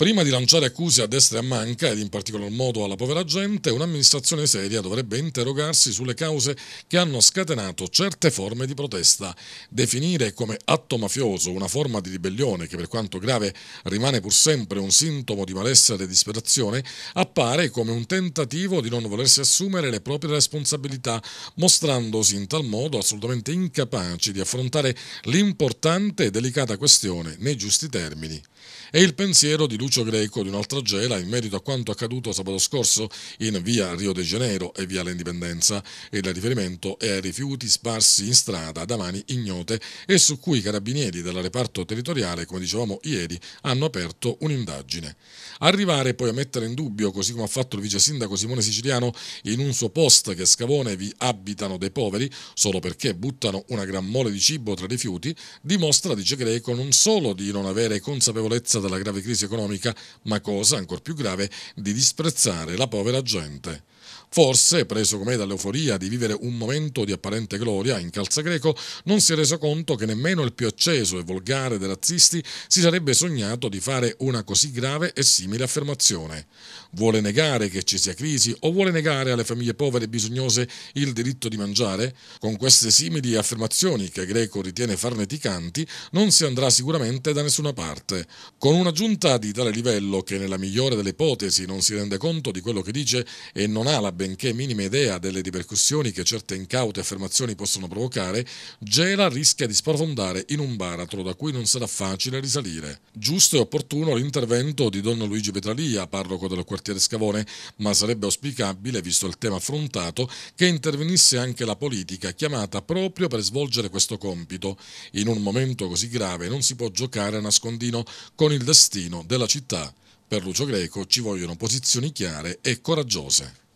Prima di lanciare accuse a destra e a manca, ed in particolar modo alla povera gente, un'amministrazione seria dovrebbe interrogarsi sulle cause che hanno scatenato certe forme di protesta. Definire come atto mafioso una forma di ribellione che per quanto grave rimane pur sempre un sintomo di malessere e disperazione, appare come un tentativo di non volersi assumere le proprie responsabilità, mostrandosi in tal modo assolutamente incapaci di affrontare l'importante e delicata questione nei giusti termini. È il pensiero di Lucia Lucio Greco di un'altra gela in merito a quanto accaduto sabato scorso in via Rio de Janeiro e via l'Indipendenza e il riferimento è ai rifiuti sparsi in strada da mani ignote e su cui i carabinieri del reparto territoriale, come dicevamo ieri, hanno aperto un'indagine. Arrivare poi a mettere in dubbio, così come ha fatto il vice sindaco Simone Siciliano in un suo post che Scavone vi abitano dei poveri solo perché buttano una gran mole di cibo tra rifiuti, dimostra, dice Greco, non solo di non avere consapevolezza della grave crisi economica ma cosa ancor più grave, di disprezzare la povera gente. Forse, preso com'è dall'euforia di vivere un momento di apparente gloria in calza greco, non si è reso conto che nemmeno il più acceso e volgare dei razzisti si sarebbe sognato di fare una così grave e simile affermazione. Vuole negare che ci sia crisi o vuole negare alle famiglie povere e bisognose il diritto di mangiare? Con queste simili affermazioni che Greco ritiene farneticanti, non si andrà sicuramente da nessuna parte. Con una giunta di tale livello che nella migliore delle ipotesi non si rende conto di quello che dice e non ha ha la benché minima idea delle ripercussioni che certe incaute affermazioni possono provocare, Gela rischia di sprofondare in un baratro da cui non sarà facile risalire. Giusto e opportuno l'intervento di Don Luigi Petralia, parroco del quartiere Scavone, ma sarebbe auspicabile, visto il tema affrontato, che intervenisse anche la politica chiamata proprio per svolgere questo compito. In un momento così grave non si può giocare a nascondino con il destino della città. Per Lucio Greco ci vogliono posizioni chiare e coraggiose.